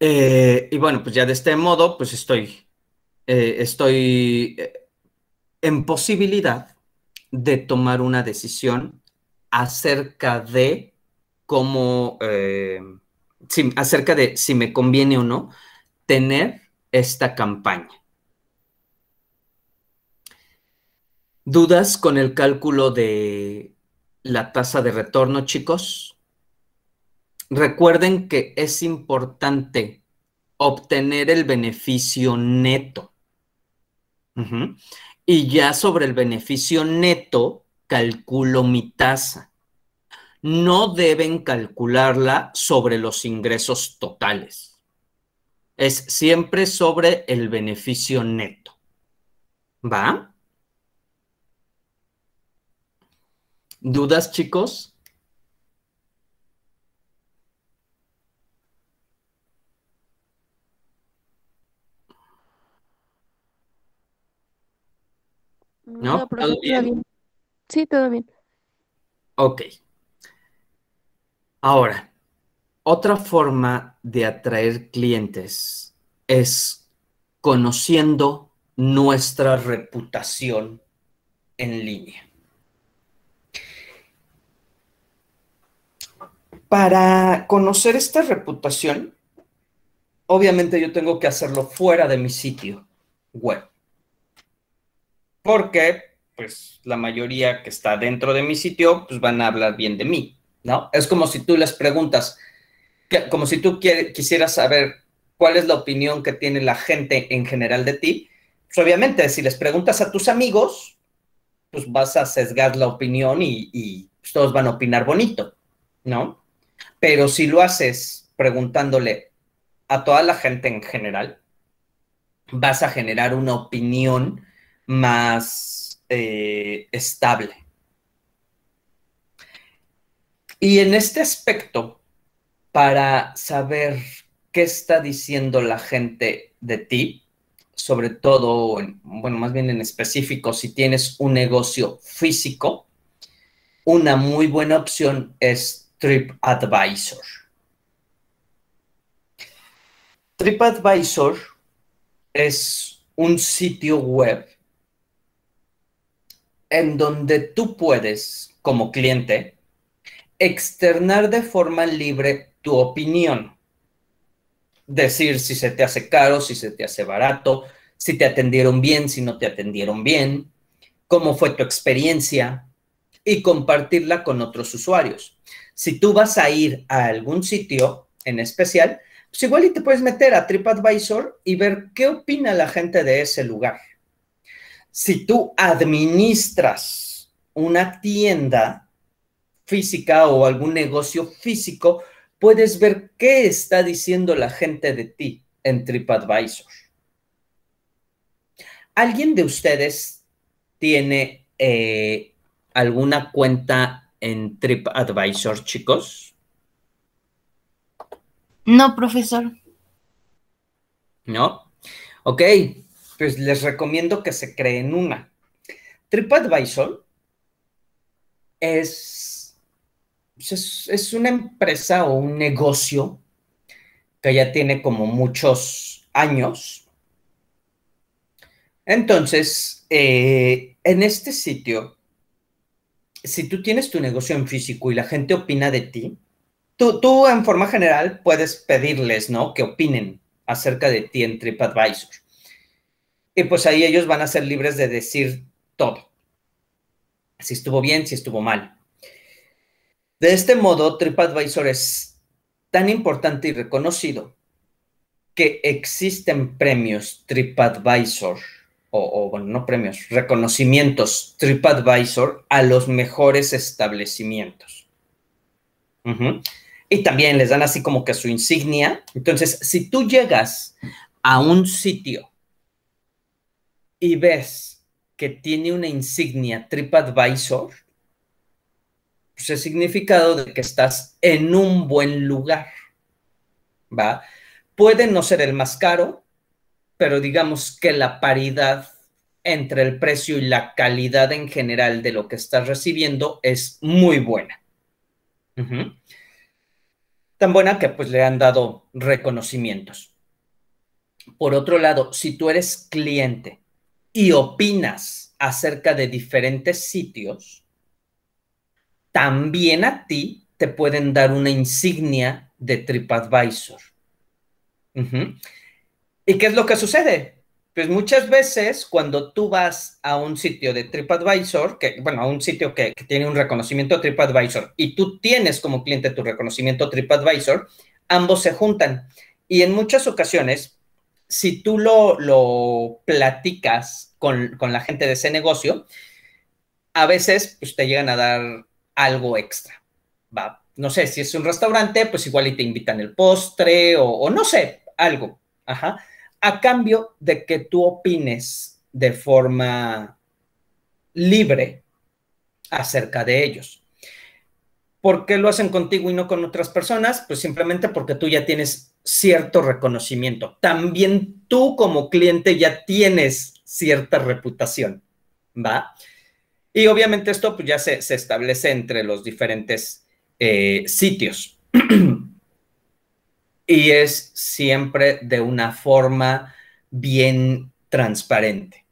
Eh, y bueno, pues ya de este modo, pues estoy, eh, estoy eh, en posibilidad de tomar una decisión acerca de cómo, acerca de si me conviene o no tener esta campaña. ¿Dudas con el cálculo de la tasa de retorno, chicos? Recuerden que es importante obtener el beneficio neto. Y ya sobre el beneficio neto, calculo mi tasa. No deben calcularla sobre los ingresos totales. Es siempre sobre el beneficio neto. ¿Va? ¿Dudas, chicos? ¿No? Sí, todo bien. Ok. Ahora, otra forma de atraer clientes es conociendo nuestra reputación en línea. Para conocer esta reputación, obviamente yo tengo que hacerlo fuera de mi sitio web porque pues la mayoría que está dentro de mi sitio pues van a hablar bien de mí, ¿no? Es como si tú les preguntas, como si tú quisieras saber cuál es la opinión que tiene la gente en general de ti, pues obviamente si les preguntas a tus amigos, pues vas a sesgar la opinión y, pues, todos van a opinar bonito, ¿no? Pero si lo haces preguntándole a toda la gente en general, vas a generar una opinión más eh, estable. Y en este aspecto, para saber qué está diciendo la gente de ti, sobre todo, bueno, más bien en específico, si tienes un negocio físico, una muy buena opción es TripAdvisor. TripAdvisor es un sitio web en donde tú puedes, como cliente, externar de forma libre tu opinión. Decir si se te hace caro, si se te hace barato, si te atendieron bien, si no te atendieron bien, cómo fue tu experiencia y compartirla con otros usuarios. Si tú vas a ir a algún sitio en especial, pues igual y te puedes meter a TripAdvisor y ver qué opina la gente de ese lugar si tú administras una tienda física o algún negocio físico, puedes ver qué está diciendo la gente de ti en TripAdvisor. ¿Alguien de ustedes tiene eh, alguna cuenta en TripAdvisor, chicos? No, profesor. ¿No? Ok, pues les recomiendo que se creen una. TripAdvisor pues, es, es, una empresa o un negocio que ya tiene como muchos años. Entonces, eh, en este sitio, si tú tienes tu negocio en físico y la gente opina de ti, tú, tú en forma general puedes pedirles, ¿no? Que opinen acerca de ti en TripAdvisor y pues ahí ellos van a ser libres de decir todo. Si estuvo bien, si estuvo mal. De este modo, TripAdvisor es tan importante y reconocido que existen premios TripAdvisor, o, bueno, no premios, reconocimientos TripAdvisor a los mejores establecimientos. Y también les dan así como que su insignia. Entonces, si tú llegas a un sitio y ves que tiene una insignia TripAdvisor, pues el significado de que estás en un buen lugar, ¿va? Puede no ser el más caro, pero digamos que la paridad entre el precio y la calidad en general de lo que estás recibiendo es muy buena. Tan buena que pues le han dado reconocimientos. Por otro lado, si tú eres cliente y opinas acerca de diferentes sitios, también a ti te pueden dar una insignia de TripAdvisor. ¿Y qué es lo que sucede? Pues muchas veces cuando tú vas a un sitio de TripAdvisor, que, bueno, a un sitio que tiene un reconocimiento TripAdvisor y tú tienes como cliente tu reconocimiento TripAdvisor, ambos se juntan. Y en muchas ocasiones si tú lo, lo platicas con, la gente de ese negocio, a veces pues, te llegan a dar algo extra. no sé, si es un restaurante, pues igual y te invitan el postre o, no sé, algo. Ajá. A cambio de que tú opines de forma libre acerca de ellos. ¿Por qué lo hacen contigo y no con otras personas? Pues simplemente porque tú ya tienes cierto reconocimiento. También tú como cliente ya tienes cierta reputación, ¿va? Y obviamente esto pues, ya se, establece entre los diferentes eh, sitios. y es siempre de una forma bien transparente.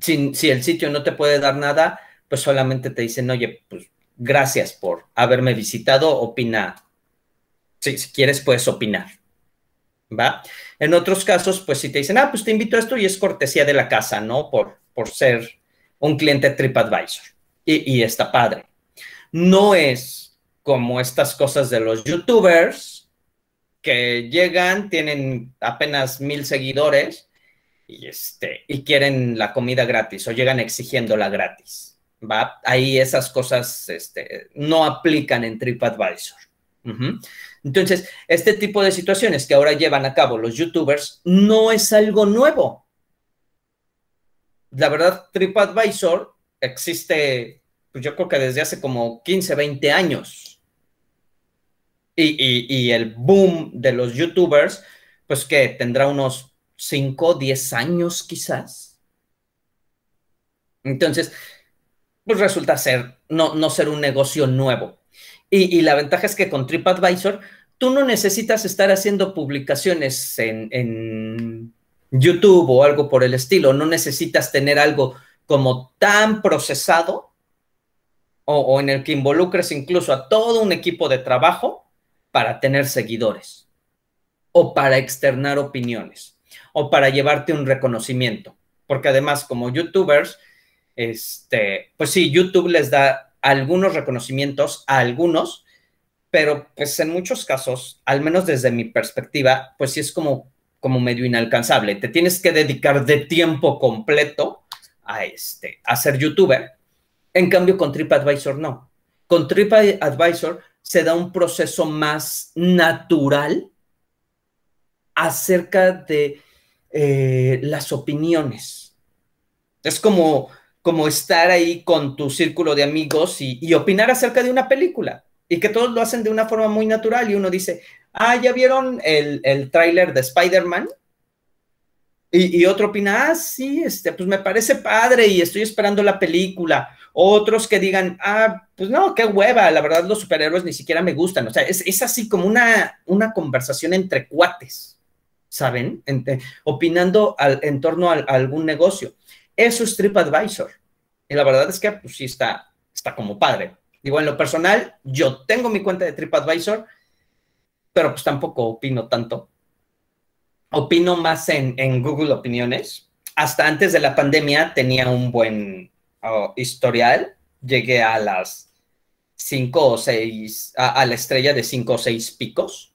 Si, si el sitio no te puede dar nada, pues solamente te dicen, oye, pues gracias por haberme visitado, opina si, quieres puedes opinar. ¿Va? En otros casos, pues si te dicen, ah, pues te invito a esto y es cortesía de la casa, ¿no? Por, por ser un cliente TripAdvisor. Y, está padre. No es como estas cosas de los youtubers que llegan, tienen apenas mil seguidores y, este, y quieren la comida gratis o llegan exigiéndola gratis. ¿va? Ahí esas cosas este, no aplican en TripAdvisor. Entonces, este tipo de situaciones que ahora llevan a cabo los youtubers no es algo nuevo. La verdad, TripAdvisor existe, pues yo creo que desde hace como 15, 20 años. Y, el boom de los youtubers, pues que tendrá unos 5, 10 años quizás. Entonces, pues resulta ser, no ser un negocio nuevo. Y, la ventaja es que con TripAdvisor tú no necesitas estar haciendo publicaciones en, YouTube o algo por el estilo, no necesitas tener algo como tan procesado o, en el que involucres incluso a todo un equipo de trabajo para tener seguidores o para externar opiniones o para llevarte un reconocimiento. Porque además como youtubers, este, pues sí, YouTube les da algunos reconocimientos a algunos, pero pues en muchos casos, al menos desde mi perspectiva, pues sí es como, como medio inalcanzable. Te tienes que dedicar de tiempo completo a, este, a ser youtuber. En cambio, con TripAdvisor no. Con TripAdvisor se da un proceso más natural acerca de eh, las opiniones. Es como como estar ahí con tu círculo de amigos y, opinar acerca de una película y que todos lo hacen de una forma muy natural y uno dice, ah, ¿ya vieron el, el tráiler de Spider-Man? Y, otro opina, ah, sí, este, pues me parece padre y estoy esperando la película. Otros que digan, ah, pues no, qué hueva, la verdad los superhéroes ni siquiera me gustan. O sea, es, así como una, una conversación entre cuates, ¿saben? Eh, opinando al, en torno a algún negocio eso es TripAdvisor. Y la verdad es que pues sí está, como padre. Digo, en lo personal, yo tengo mi cuenta de TripAdvisor, pero pues tampoco opino tanto. Opino más en, Google Opiniones. Hasta antes de la pandemia tenía un buen oh, historial. Llegué a las cinco o seis a, la estrella de cinco o seis picos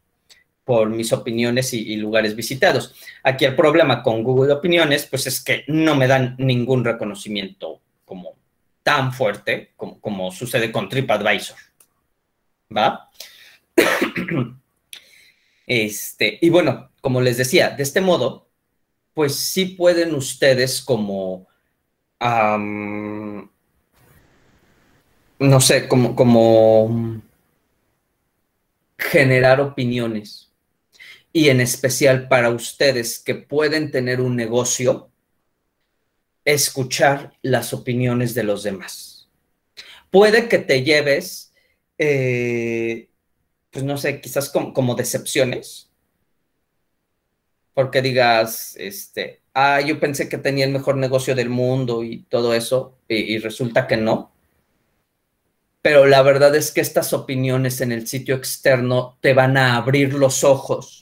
por mis opiniones y, lugares visitados. Aquí el problema con Google Opiniones, pues es que no me dan ningún reconocimiento como tan fuerte como, sucede con TripAdvisor. ¿Va? Este, y bueno, como les decía, de este modo, pues sí pueden ustedes como, no sé, como generar opiniones y en especial para ustedes que pueden tener un negocio, escuchar las opiniones de los demás. Puede que te lleves, eh, pues no sé, quizás como, decepciones, porque digas, este, ah, yo pensé que tenía el mejor negocio del mundo y todo eso, y resulta que no. Pero la verdad es que estas opiniones en el sitio externo te van a abrir los ojos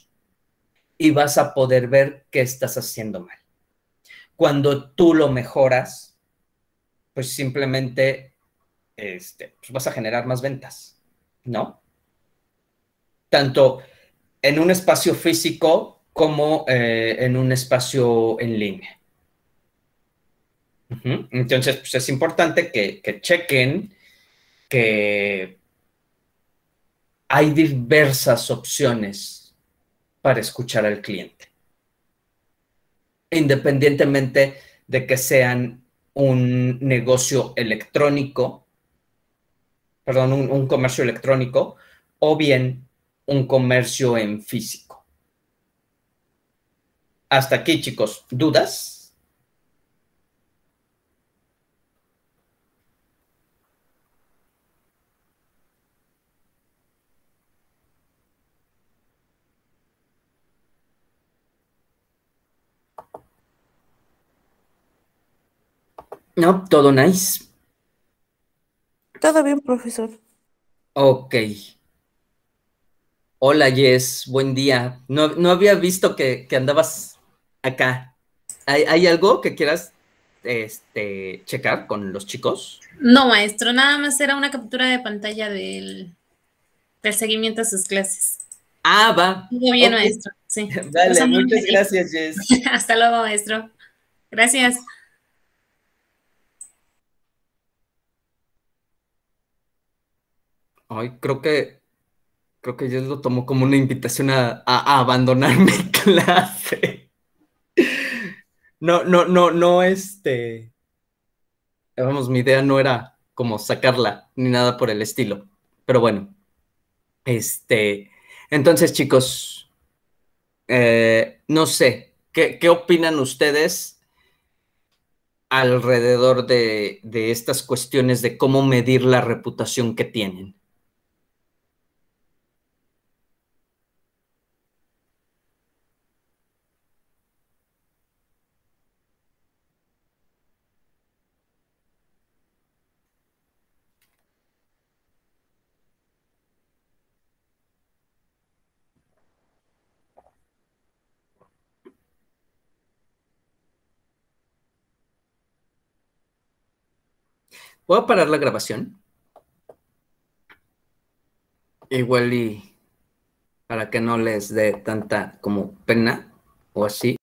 y vas a poder ver qué estás haciendo mal. Cuando tú lo mejoras, pues simplemente este, pues vas a generar más ventas, ¿no? Tanto en un espacio físico como eh, en un espacio en línea. Entonces, pues es importante que, que chequen que hay diversas opciones para escuchar al cliente. Independientemente de que sean un negocio electrónico, perdón, un, comercio electrónico o bien un comercio en físico. Hasta aquí, chicos. ¿Dudas? No, todo nice. Todo bien, profesor. Ok. Hola, Jess, buen día. No, había visto que, andabas acá. ¿Hay, algo que quieras este, checar con los chicos? No, maestro, nada más era una captura de pantalla del, del seguimiento a sus clases. Ah, va. Muy bien, maestro. Sí. Pues muchas gracias, Jess. Hasta luego, maestro. Gracias. Ay, creo que creo que ellos lo tomó como una invitación a, abandonar mi clase. No, no, no, no, este. Vamos, mi idea no era como sacarla ni nada por el estilo. Pero bueno. Este. Entonces, chicos. Eh, no sé. ¿qué, opinan ustedes alrededor de, estas cuestiones de cómo medir la reputación que tienen. Voy a parar la grabación. Igual y para que no les dé tanta como pena o así.